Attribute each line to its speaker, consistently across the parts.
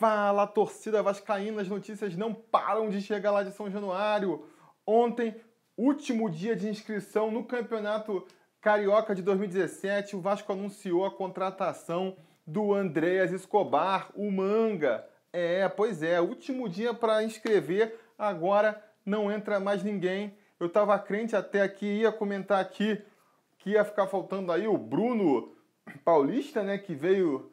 Speaker 1: Fala torcida vascaína, as notícias não param de chegar lá de São Januário. Ontem, último dia de inscrição no Campeonato Carioca de 2017, o Vasco anunciou a contratação do Andreas Escobar, o Manga. É, pois é, último dia para inscrever, agora não entra mais ninguém. Eu estava crente até aqui, ia comentar aqui que ia ficar faltando aí o Bruno Paulista, né, que veio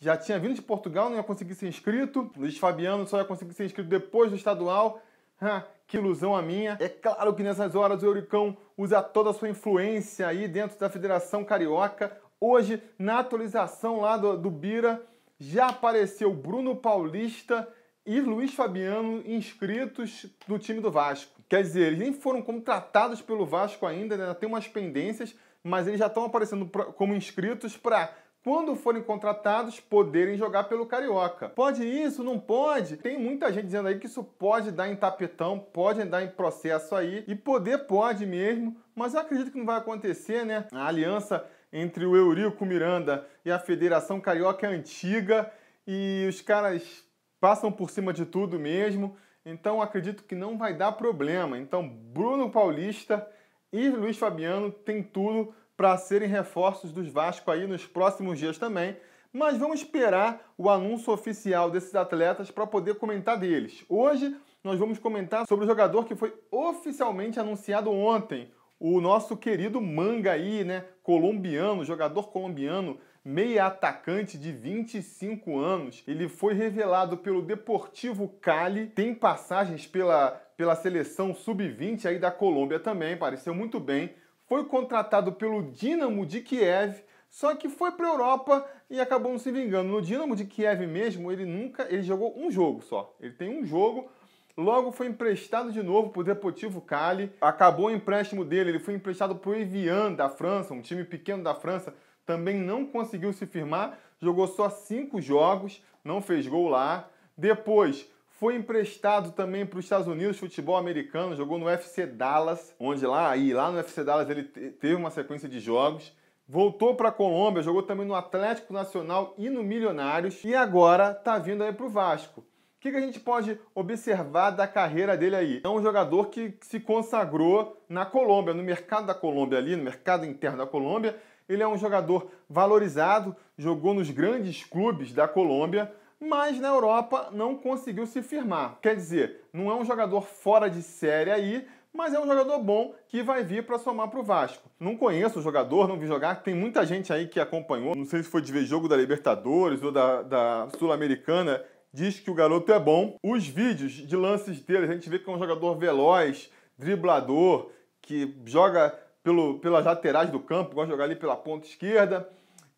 Speaker 1: já tinha vindo de Portugal, não ia conseguir ser inscrito. Luiz Fabiano só ia conseguir ser inscrito depois do estadual. Ha, que ilusão a minha. É claro que nessas horas o Euricão usa toda a sua influência aí dentro da Federação Carioca. Hoje, na atualização lá do, do Bira, já apareceu Bruno Paulista e Luiz Fabiano inscritos no time do Vasco. Quer dizer, eles nem foram contratados pelo Vasco ainda, ainda né? tem umas pendências, mas eles já estão aparecendo como inscritos para quando forem contratados, poderem jogar pelo Carioca. Pode isso? Não pode? Tem muita gente dizendo aí que isso pode dar em tapetão, pode dar em processo aí, e poder pode mesmo, mas eu acredito que não vai acontecer, né? A aliança entre o Eurico Miranda e a Federação Carioca é antiga e os caras passam por cima de tudo mesmo, então acredito que não vai dar problema. Então, Bruno Paulista e Luiz Fabiano têm tudo para serem reforços dos Vasco aí nos próximos dias também. Mas vamos esperar o anúncio oficial desses atletas para poder comentar deles. Hoje nós vamos comentar sobre o jogador que foi oficialmente anunciado ontem, o nosso querido Manga aí, né, colombiano, jogador colombiano, meia atacante de 25 anos. Ele foi revelado pelo Deportivo Cali, tem passagens pela, pela seleção sub-20 aí da Colômbia também, pareceu muito bem foi contratado pelo Dinamo de Kiev, só que foi para a Europa e acabou não se vingando. No Dinamo de Kiev mesmo, ele nunca, ele jogou um jogo só. Ele tem um jogo, logo foi emprestado de novo para o Deportivo Cali. Acabou o empréstimo dele, ele foi emprestado para o Evian da França, um time pequeno da França, também não conseguiu se firmar, jogou só cinco jogos, não fez gol lá. Depois foi emprestado também para os Estados Unidos, futebol americano, jogou no UFC Dallas, onde lá, e lá no UFC Dallas ele teve uma sequência de jogos. Voltou para a Colômbia, jogou também no Atlético Nacional e no Milionários e agora está vindo aí para o Vasco. O que, que, a gente pode observar da carreira dele aí? É um jogador que se consagrou na Colômbia, no mercado da Colômbia ali, no mercado interno da Colômbia. Ele é um jogador valorizado, jogou nos grandes clubes da Colômbia, mas na Europa não conseguiu se firmar. Quer dizer, não é um jogador fora de série aí, mas é um jogador bom que vai vir para somar para o Vasco. Não conheço o jogador, não vi jogar, tem muita gente aí que acompanhou, não sei se foi de ver jogo da Libertadores ou da, da Sul-Americana, diz que o garoto é bom. Os vídeos de lances dele, a gente vê que é um jogador veloz, driblador, que joga pelo, pelas laterais do campo, gosta de jogar ali pela ponta esquerda,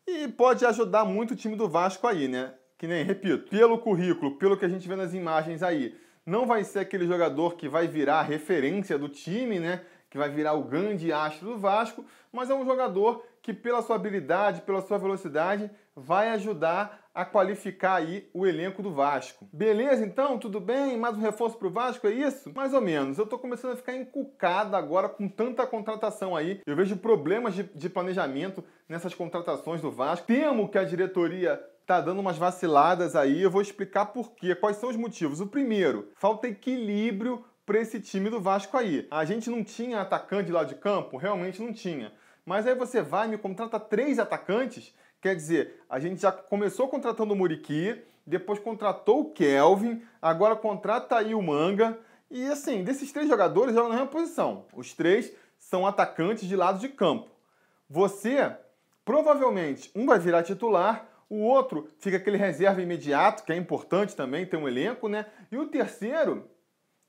Speaker 1: e pode ajudar muito o time do Vasco aí, né? que nem, repito, pelo currículo, pelo que a gente vê nas imagens aí, não vai ser aquele jogador que vai virar a referência do time, né? Que vai virar o grande astro do Vasco, mas é um jogador que, pela sua habilidade, pela sua velocidade, vai ajudar a qualificar aí o elenco do Vasco. Beleza então? Tudo bem? Mais um reforço para o Vasco, é isso? Mais ou menos. Eu estou começando a ficar encucado agora com tanta contratação aí. Eu vejo problemas de, de planejamento nessas contratações do Vasco. Temo que a diretoria tá dando umas vaciladas aí. Eu vou explicar por quê, quais são os motivos. O primeiro, falta equilíbrio para esse time do Vasco aí. A gente não tinha atacante lá de campo, realmente não tinha. Mas aí você vai e me contrata três atacantes Quer dizer, a gente já começou contratando o Muriqui, depois contratou o Kelvin, agora contrata aí o Manga. E assim, desses três jogadores jogam na mesma posição. Os três são atacantes de lado de campo. Você, provavelmente, um vai virar titular, o outro fica aquele reserva imediato, que é importante também, tem um elenco, né? E o terceiro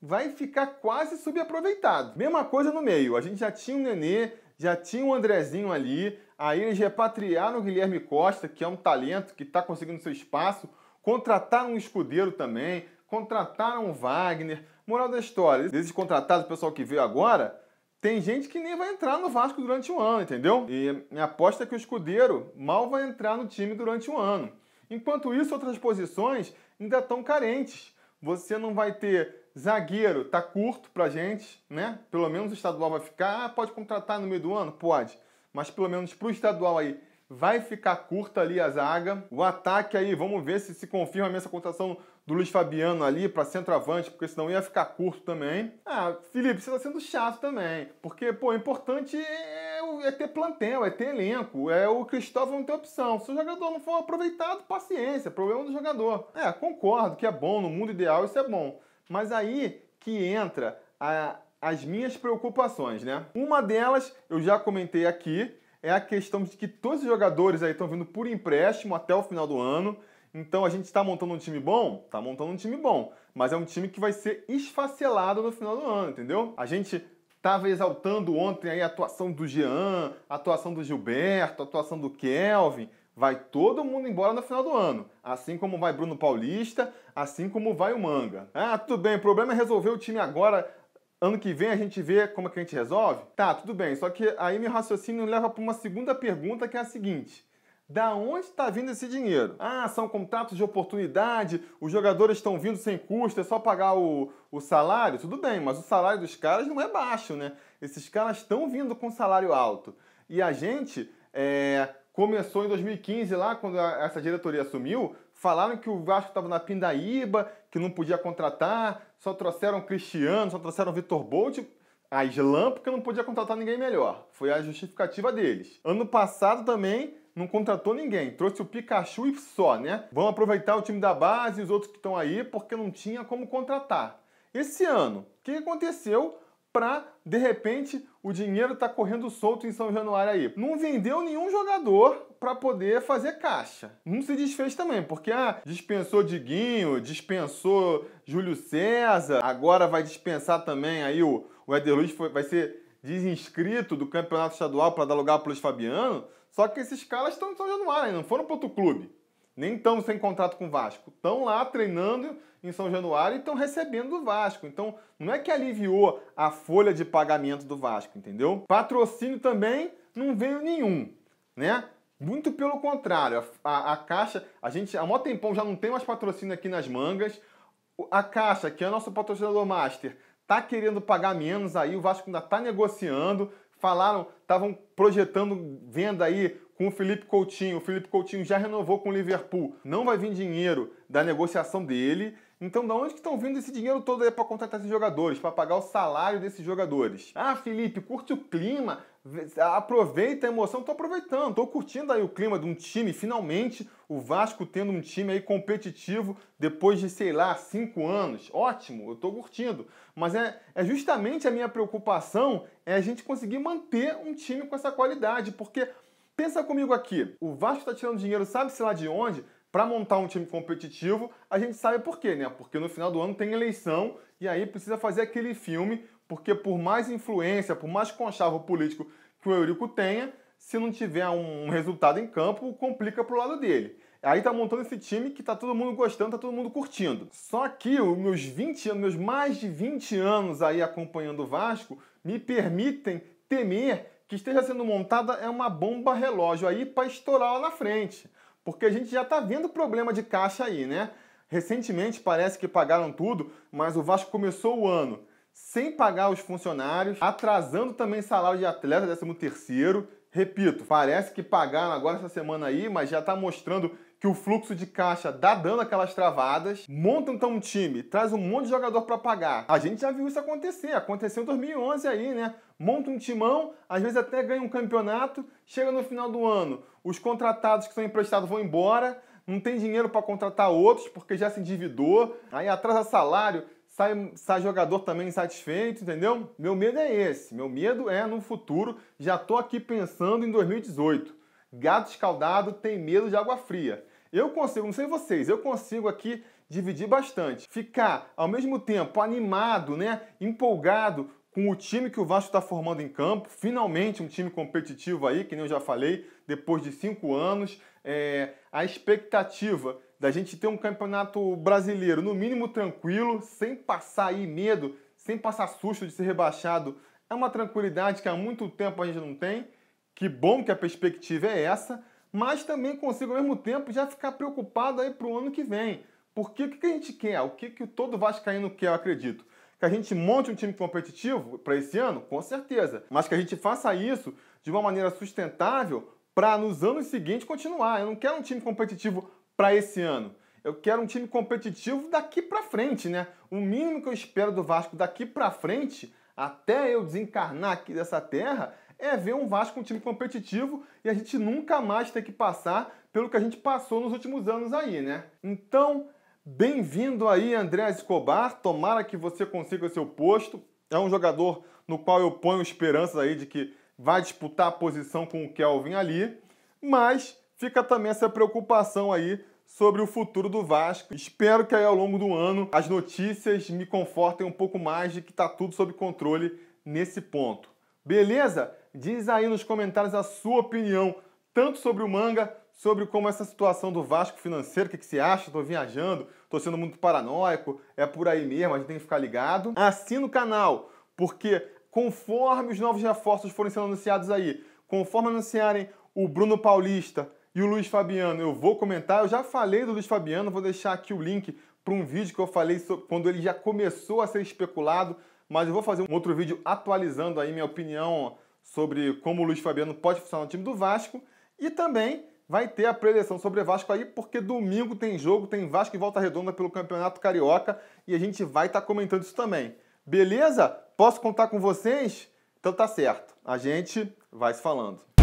Speaker 1: vai ficar quase subaproveitado. Mesma coisa no meio. A gente já tinha o Nenê, já tinha o Andrezinho ali, aí eles repatriar o Guilherme Costa, que é um talento que está conseguindo seu espaço, contratar um escudeiro também, contratar um Wagner. Moral da história, esses contratados, o pessoal que veio agora, tem gente que nem vai entrar no Vasco durante um ano, entendeu? E minha aposta é que o escudeiro mal vai entrar no time durante um ano. Enquanto isso, outras posições ainda estão carentes. Você não vai ter zagueiro, tá curto pra gente, né? Pelo menos o estadual vai ficar. Ah, pode contratar no meio do ano? Pode mas pelo menos para o estadual aí vai ficar curta ali a zaga. O ataque aí, vamos ver se se confirma essa contratação do Luiz Fabiano ali para centroavante, porque senão ia ficar curto também. Ah, Felipe, você está sendo chato também, porque, pô, o é importante é, é ter plantel, é ter elenco, é o Cristóvão não ter opção. Se o jogador não for aproveitado, paciência, problema do jogador. É, concordo que é bom, no mundo ideal isso é bom, mas aí que entra a as minhas preocupações, né? Uma delas, eu já comentei aqui, é a questão de que todos os jogadores aí estão vindo por empréstimo até o final do ano. Então a gente está montando um time bom? Está montando um time bom, mas é um time que vai ser esfacelado no final do ano, entendeu? A gente estava exaltando ontem aí a atuação do Jean, a atuação do Gilberto, a atuação do Kelvin. Vai todo mundo embora no final do ano, assim como vai Bruno Paulista, assim como vai o Manga. Ah, tudo bem, o problema é resolver o time agora Ano que vem a gente vê como é que a gente resolve? Tá, tudo bem. Só que aí meu raciocínio leva para uma segunda pergunta que é a seguinte. Da onde está vindo esse dinheiro? Ah, são contratos de oportunidade, os jogadores estão vindo sem custo, é só pagar o, o salário? Tudo bem, mas o salário dos caras não é baixo, né? Esses caras estão vindo com salário alto. E a gente é, começou em 2015, lá quando a, essa diretoria assumiu, falaram que o Vasco estava na pindaíba, que não podia contratar, só trouxeram Cristiano, só trouxeram Vitor Bolt. A Islã, porque não podia contratar ninguém melhor. Foi a justificativa deles. Ano passado também não contratou ninguém, trouxe o Pikachu e só, né? Vamos aproveitar o time da base e os outros que estão aí, porque não tinha como contratar. Esse ano, o que aconteceu? para de repente o dinheiro tá correndo solto em São Januário aí. Não vendeu nenhum jogador para poder fazer caixa. Não se desfez também, porque ah, dispensou Diguinho, dispensou Júlio César, agora vai dispensar também aí o, o Eder Luiz foi, vai ser desinscrito do campeonato estadual para dar lugar para o Luiz Fabiano. Só que esses caras estão em São Januário, não foram para outro clube nem estão sem contrato com o Vasco. Estão lá treinando em São Januário e estão recebendo do Vasco. Então, não é que aliviou a folha de pagamento do Vasco, entendeu? Patrocínio também não veio nenhum, né? Muito pelo contrário, a, a, a Caixa, a gente há mó tempão já não tem mais patrocínio aqui nas mangas. A Caixa, que é nosso patrocinador master, tá querendo pagar menos aí, o Vasco ainda tá negociando. Falaram, estavam projetando venda aí com o Felipe Coutinho. O Felipe Coutinho já renovou com o Liverpool. Não vai vir dinheiro da negociação dele. Então, da onde que estão vindo esse dinheiro todo aí para contratar esses jogadores, para pagar o salário desses jogadores? Ah, Felipe, curte o clima, aproveita a emoção. Tô aproveitando, tô curtindo aí o clima de um time, finalmente, o Vasco tendo um time aí competitivo depois de, sei lá, cinco anos. Ótimo, eu tô curtindo. Mas é, é justamente a minha preocupação é a gente conseguir manter um time com essa qualidade, porque Pensa comigo aqui, o Vasco está tirando dinheiro, sabe-se lá de onde, para montar um time competitivo, a gente sabe por quê, né? Porque no final do ano tem eleição e aí precisa fazer aquele filme, porque por mais influência, por mais conchavo político que o Eurico tenha, se não tiver um resultado em campo, complica pro lado dele. Aí tá montando esse time que tá todo mundo gostando, tá todo mundo curtindo. Só que os meus 20 anos, meus mais de 20 anos aí acompanhando o Vasco, me permitem temer que esteja sendo montada é uma bomba relógio aí para estourar lá na frente. Porque a gente já está vendo problema de caixa aí, né? Recentemente parece que pagaram tudo, mas o Vasco começou o ano sem pagar os funcionários, atrasando também salário de atleta, 13 terceiro. Repito, parece que pagaram agora essa semana aí, mas já está mostrando que o fluxo de caixa dá dando aquelas travadas, monta então um time, traz um monte de jogador para pagar. A gente já viu isso acontecer, aconteceu em 2011 aí, né? Monta um timão, às vezes até ganha um campeonato, chega no final do ano, os contratados que são emprestados vão embora, não tem dinheiro para contratar outros porque já se endividou, aí atrasa salário, sai, sai jogador também insatisfeito, entendeu? Meu medo é esse. Meu medo é no futuro. Já tô aqui pensando em 2018. Gato escaldado tem medo de água fria. Eu consigo, não sei vocês, eu consigo aqui dividir bastante. Ficar ao mesmo tempo animado, né, empolgado com o time que o Vasco está formando em campo, finalmente um time competitivo aí, que nem eu já falei, depois de cinco anos, é, a expectativa da gente ter um campeonato brasileiro no mínimo tranquilo, sem passar aí medo, sem passar susto de ser rebaixado, é uma tranquilidade que há muito tempo a gente não tem. Que bom que a perspectiva é essa mas também consigo ao mesmo tempo já ficar preocupado aí para o ano que vem. Porque o que, a gente quer? O que, que todo vascaíno quer, eu acredito? Que a gente monte um time competitivo para esse ano? Com certeza. Mas que a gente faça isso de uma maneira sustentável para nos anos seguintes continuar. Eu não quero um time competitivo para esse ano. Eu quero um time competitivo daqui para frente, né? O mínimo que eu espero do Vasco daqui para frente até eu desencarnar aqui dessa terra, é ver um Vasco um time competitivo e a gente nunca mais ter que passar pelo que a gente passou nos últimos anos aí, né? Então, bem-vindo aí, André Escobar. Tomara que você consiga o seu posto. É um jogador no qual eu ponho esperanças aí de que vai disputar a posição com o Kelvin ali, mas fica também essa preocupação aí sobre o futuro do Vasco. Espero que aí ao longo do ano as notícias me confortem um pouco mais de que está tudo sob controle nesse ponto. Beleza? Diz aí nos comentários a sua opinião, tanto sobre o manga, sobre como essa situação do Vasco financeiro, o que, que você acha? Tô viajando, tô sendo muito paranoico, é por aí mesmo, a gente tem que ficar ligado. Assina o canal, porque conforme os novos reforços forem sendo anunciados aí, conforme anunciarem o Bruno Paulista, e o Luiz Fabiano, eu vou comentar. Eu já falei do Luiz Fabiano, vou deixar aqui o link para um vídeo que eu falei sobre, quando ele já começou a ser especulado, mas eu vou fazer um outro vídeo atualizando aí minha opinião sobre como o Luiz Fabiano pode funcionar no time do Vasco e também vai ter a preleção sobre Vasco aí, porque domingo tem jogo, tem Vasco e Volta Redonda pelo Campeonato Carioca e a gente vai estar tá comentando isso também. Beleza? Posso contar com vocês? Então tá certo. A gente vai se falando.